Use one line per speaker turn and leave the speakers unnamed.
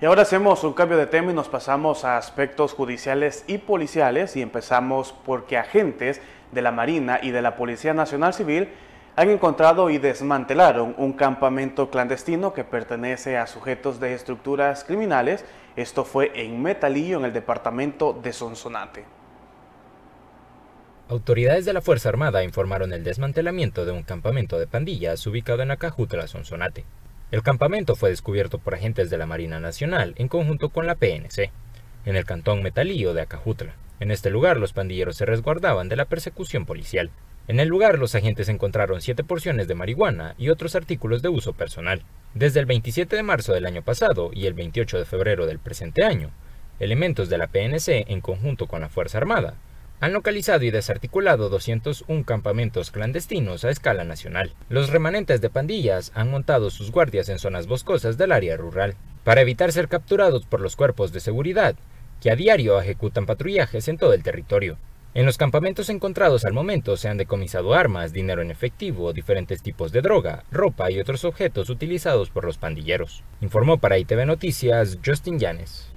Y ahora hacemos un cambio de tema y nos pasamos a aspectos judiciales y policiales y empezamos porque agentes de la Marina y de la Policía Nacional Civil han encontrado y desmantelaron un campamento clandestino que pertenece a sujetos de estructuras criminales. Esto fue en Metalillo, en el departamento de Sonsonate.
Autoridades de la Fuerza Armada informaron el desmantelamiento de un campamento de pandillas ubicado en Acajutla, Sonsonate. El campamento fue descubierto por agentes de la Marina Nacional en conjunto con la PNC, en el cantón Metalío de Acajutla. En este lugar los pandilleros se resguardaban de la persecución policial. En el lugar los agentes encontraron siete porciones de marihuana y otros artículos de uso personal. Desde el 27 de marzo del año pasado y el 28 de febrero del presente año, elementos de la PNC en conjunto con la Fuerza Armada han localizado y desarticulado 201 campamentos clandestinos a escala nacional. Los remanentes de pandillas han montado sus guardias en zonas boscosas del área rural, para evitar ser capturados por los cuerpos de seguridad, que a diario ejecutan patrullajes en todo el territorio. En los campamentos encontrados al momento se han decomisado armas, dinero en efectivo, diferentes tipos de droga, ropa y otros objetos utilizados por los pandilleros. Informó para ITV Noticias Justin Yanes.